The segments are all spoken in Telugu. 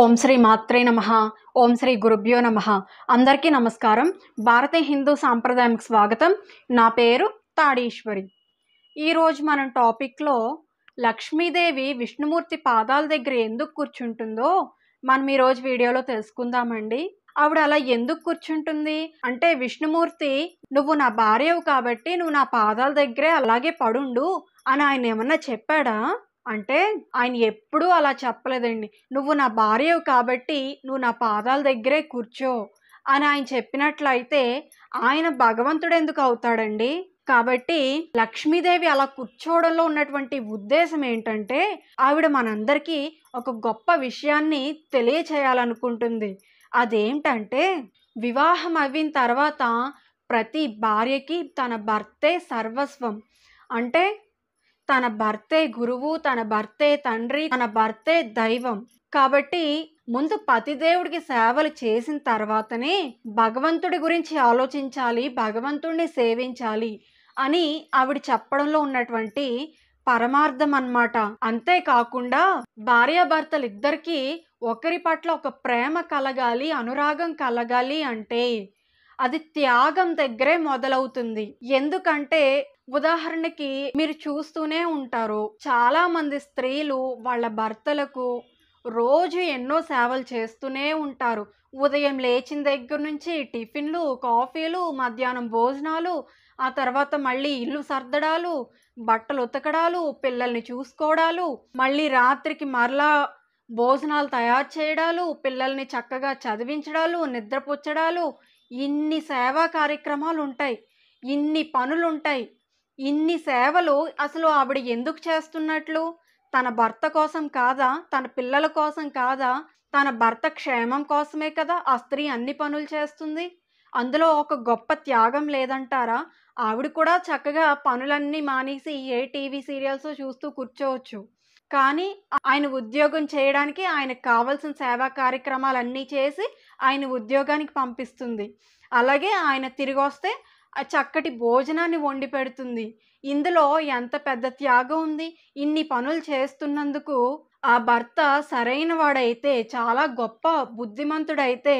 ఓం శ్రీ మాత్రే నమ ఓం శ్రీ గురుభ్యో నమ అందరికీ నమస్కారం భారతీయ హిందూ సాంప్రదాయానికి స్వాగతం నా పేరు తాడీశ్వరి ఈరోజు మనం టాపిక్లో లక్ష్మీదేవి విష్ణుమూర్తి పాదాల దగ్గర ఎందుకు కూర్చుంటుందో మనం ఈరోజు వీడియోలో తెలుసుకుందామండి ఆవిడ అలా ఎందుకు కూర్చుంటుంది అంటే విష్ణుమూర్తి నువ్వు నా భార్యవు కాబట్టి నువ్వు నా పాదాల దగ్గరే అలాగే పడుండు అని ఆయన ఏమన్నా చెప్పాడా అంటే ఆయన ఎప్పుడూ అలా చెప్పలేదండి నువ్వు నా భార్యవు కాబట్టి నువ్వు నా పాదాల దగ్గరే కూర్చో అని ఆయన చెప్పినట్లయితే ఆయన భగవంతుడు ఎందుకు అవుతాడండి కాబట్టి లక్ష్మీదేవి అలా కూర్చోవడంలో ఉన్నటువంటి ఉద్దేశం ఏంటంటే ఆవిడ మనందరికీ ఒక గొప్ప విషయాన్ని తెలియచేయాలనుకుంటుంది అదేంటంటే వివాహం అయిన తర్వాత ప్రతి భార్యకి తన భర్తే సర్వస్వం అంటే తన భర్తే గురువు తన భర్తే తండ్రి తన భర్తే దైవం కాబట్టి ముందు పతిదేవుడికి సేవలు చేసిన తర్వాతనే భగవంతుడి గురించి ఆలోచించాలి భగవంతుడిని సేవించాలి అని ఆవిడ చెప్పడంలో ఉన్నటువంటి పరమార్థం అన్నమాట అంతేకాకుండా భార్యాభర్తలు ఇద్దరికీ ఒకరి పట్ల ఒక ప్రేమ కలగాలి అనురాగం కలగాలి అంటే అది త్యాగం దగ్గరే మొదలవుతుంది ఎందుకంటే ఉదాహరణకి మీరు చూస్తూనే ఉంటారు చాలా మంది స్త్రీలు వాళ్ళ భర్తలకు రోజు ఎన్నో సేవలు చేస్తూనే ఉంటారు ఉదయం లేచిన దగ్గర నుంచి టిఫిన్లు కాఫీలు మధ్యాహ్నం భోజనాలు ఆ తర్వాత మళ్ళీ ఇల్లు సర్దడాలు బట్టలు ఉతకడాలు పిల్లల్ని చూసుకోవడాలు మళ్ళీ రాత్రికి మరలా భోజనాలు తయారు చేయడాలు పిల్లల్ని చక్కగా చదివించడాలు నిద్రపుచ్చడాలు ఇన్ని సేవా కార్యక్రమాలు ఉంటాయి ఇన్ని పనులుంటాయి ఇన్ని సేవలు అసలు ఆవిడ ఎందుకు చేస్తున్నట్లు తన భర్త కోసం కాదా తన పిల్లల కోసం కాదా తన భర్త క్షేమం కోసమే కదా ఆ స్త్రీ అన్ని పనులు చేస్తుంది అందులో ఒక గొప్ప త్యాగం లేదంటారా ఆవిడ కూడా చక్కగా పనులన్నీ మానేసి ఏ టీవీ సీరియల్స్ చూస్తూ కూర్చోవచ్చు కానీ ఆయన ఉద్యోగం చేయడానికి ఆయనకు కావలసిన సేవా కార్యక్రమాలన్నీ చేసి ఆయన ఉద్యోగానికి పంపిస్తుంది అలాగే ఆయన తిరిగి వస్తే ఆ చక్కటి భోజనాన్ని వండి పెడుతుంది ఇందులో ఎంత పెద్ద త్యాగం ఉంది ఇన్ని పనులు చేస్తున్నందుకు ఆ భర్త సరైన వాడైతే చాలా గొప్ప బుద్ధిమంతుడైతే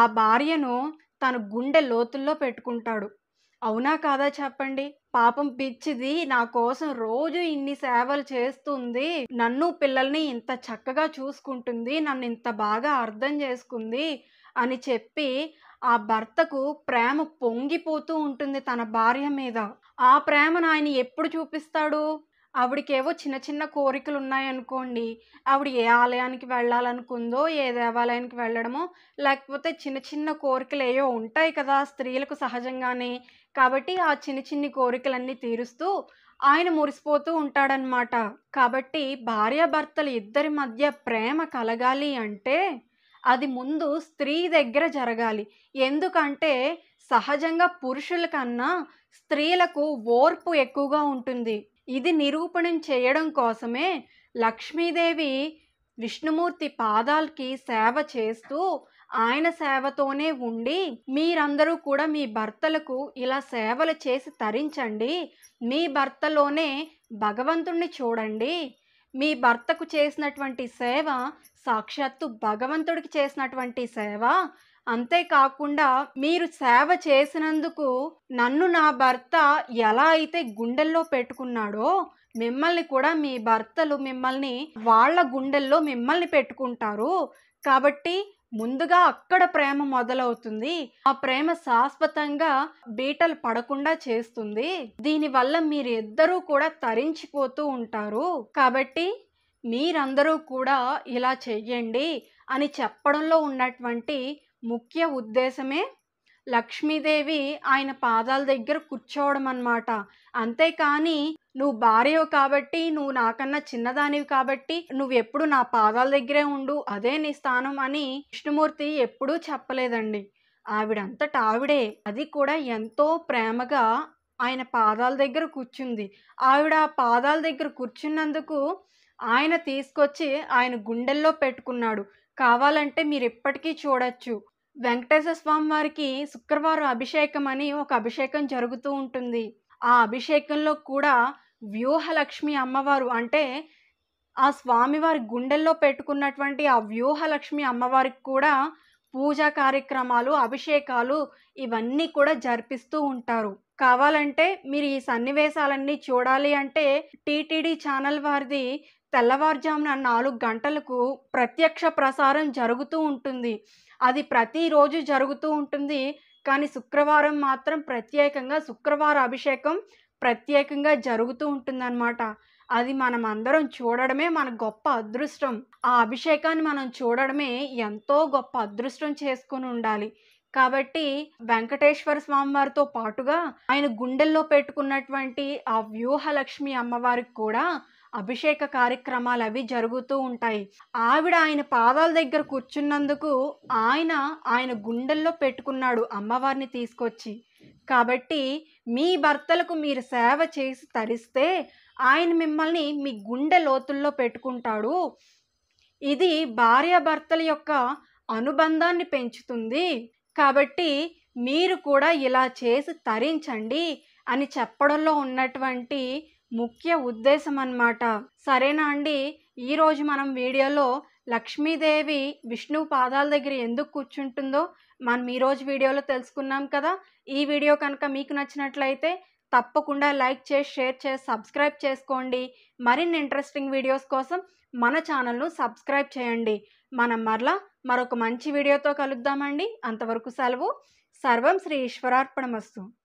ఆ భార్యను తన గుండె లోతుల్లో పెట్టుకుంటాడు అవునా కాదా చెప్పండి పాపం పిచ్చిది నా కోసం రోజు ఇన్ని సేవలు చేస్తుంది నన్ను పిల్లల్ని ఇంత చక్కగా చూసుకుంటుంది నన్ను ఇంత బాగా అర్థం చేసుకుంది అని చెప్పి ఆ భర్తకు ప్రేమ పొంగిపోతూ ఉంటుంది తన భార్య మీద ఆ ప్రేమను ఆయన ఎప్పుడు చూపిస్తాడు ఆవిడికేవో చిన్న చిన్న కోరికలు ఉన్నాయనుకోండి ఆవిడ ఏ ఆలయానికి వెళ్ళాలనుకుందో ఏ దేవాలయానికి వెళ్ళడమో లేకపోతే చిన్న చిన్న కోరికలు ఏవో ఉంటాయి కదా స్త్రీలకు సహజంగానే కాబట్టి ఆ చిన్న చిన్ని కోరికలన్నీ తీరుస్తూ ఆయన మురిసిపోతూ ఉంటాడనమాట కాబట్టి భార్యాభర్తలు ఇద్దరి మధ్య ప్రేమ కలగాలి అంటే అది ముందు స్త్రీ దగ్గర జరగాలి ఎందుకంటే సహజంగా పురుషుల కన్నా స్త్రీలకు ఓర్పు ఎక్కువగా ఉంటుంది ఇది నిరూపణం చేయడం కోసమే లక్ష్మీదేవి విష్ణుమూర్తి పాదాలకి సేవ చేస్తూ ఆయన సేవతోనే ఉండి మీరందరూ కూడా మీ భర్తలకు ఇలా సేవలు చేసి తరించండి మీ భర్తలోనే భగవంతుణ్ణి చూడండి మీ భర్తకు చేసినటువంటి సేవ సాక్షాత్తు భగవంతుడికి చేసినటువంటి సేవ అంతేకాకుండా మీరు సేవ చేసినందుకు నన్ను నా భర్త ఎలా అయితే గుండెల్లో పెట్టుకున్నాడో మిమ్మల్ని కూడా మీ భర్తలు మిమ్మల్ని వాళ్ళ గుండెల్లో మిమ్మల్ని పెట్టుకుంటారు కాబట్టి ముందుగా అక్కడ ప్రేమ మొదలవుతుంది ఆ ప్రేమ శాశ్వతంగా బీటలు పడకుండా చేస్తుంది దీనివల్ల మీరిద్దరూ కూడా తరించిపోతూ ఉంటారు కాబట్టి మీరందరూ కూడా ఇలా చెయ్యండి అని చెప్పడంలో ఉన్నటువంటి ముఖ్య ఉద్దేశమే లక్ష్మీదేవి ఆయన పాదాల దగ్గర కూర్చోవడం అనమాట అంతేకాని నువ్వు భార్యవు కాబట్టి నువ్వు నాకన్నా చిన్నదానివి కాబట్టి నువ్వు ఎప్పుడు నా పాదాల దగ్గరే ఉండు అదే నీ స్థానం అని విష్ణుమూర్తి ఎప్పుడూ చెప్పలేదండి ఆవిడంతట ఆవిడే అది కూడా ఎంతో ప్రేమగా ఆయన పాదాల దగ్గర కూర్చుంది ఆవిడ ఆ పాదాల దగ్గర కూర్చున్నందుకు ఆయన తీసుకొచ్చి ఆయన గుండెల్లో పెట్టుకున్నాడు కావాలంటే మీరు ఇప్పటికీ చూడొచ్చు వెంకటేశ్వర స్వామి వారికి శుక్రవారం అభిషేకం అని ఒక అభిషేకం జరుగుతూ ఉంటుంది ఆ అభిషేకంలో కూడా వ్యూహలక్ష్మి అమ్మవారు అంటే ఆ స్వామివారి గుండెల్లో పెట్టుకున్నటువంటి ఆ వ్యూహలక్ష్మి అమ్మవారికి కూడా పూజా కార్యక్రమాలు అభిషేకాలు ఇవన్నీ కూడా జరిపిస్తూ ఉంటారు కావాలంటే మీరు ఈ సన్నివేశాలన్నీ చూడాలి అంటే టీటీడీ ఛానల్ వారిది తెల్లవారుజామున నాలుగు గంటలకు ప్రత్యక్ష ప్రసారం జరుగుతూ ఉంటుంది అది ప్రతిరోజు జరుగుతూ ఉంటుంది కానీ శుక్రవారం మాత్రం ప్రత్యేకంగా శుక్రవార అభిషేకం ప్రత్యేకంగా జరుగుతూ ఉంటుందన్నమాట అది మనం అందరం చూడడమే మన గొప్ప అదృష్టం ఆ అభిషేకాన్ని మనం చూడడమే ఎంతో గొప్ప అదృష్టం చేసుకుని ఉండాలి కాబట్టి వెంకటేశ్వర స్వామి వారితో పాటుగా ఆయన గుండెల్లో పెట్టుకున్నటువంటి ఆ వ్యూహలక్ష్మి అమ్మవారికి కూడా అభిషేక కార్యక్రమాలు అవి జరుగుతూ ఉంటాయి ఆవిడ ఆయన పాదాల దగ్గర కూర్చున్నందుకు ఆయన ఆయన గుండెల్లో పెట్టుకున్నాడు అమ్మవారిని తీసుకొచ్చి కాబట్టి మీ భర్తలకు మీరు సేవ చేసి తరిస్తే ఆయన మిమ్మల్ని మీ గుండె లోతుల్లో పెట్టుకుంటాడు ఇది భార్యాభర్తల యొక్క అనుబంధాన్ని పెంచుతుంది కాబట్టి మీరు కూడా ఇలా చేసి తరించండి అని చెప్పడంలో ఉన్నటువంటి ముఖ్య ఉద్దేశం అన్నమాట సరేనా అండి ఈరోజు మనం వీడియోలో లక్ష్మీదేవి విష్ణు పాదాల దగ్గర ఎందుకు కూర్చుంటుందో మనం ఈరోజు వీడియోలో తెలుసుకున్నాం కదా ఈ వీడియో కనుక మీకు నచ్చినట్లయితే తప్పకుండా లైక్ చేసి షేర్ చేసి సబ్స్క్రైబ్ చేసుకోండి మరిన్ని ఇంట్రెస్టింగ్ వీడియోస్ కోసం మన ఛానల్ను సబ్స్క్రైబ్ చేయండి మనం మరలా మరొక మంచి వీడియోతో కలుద్దామండి అంతవరకు సెలవు సర్వం శ్రీ ఈశ్వరార్పణమస్తు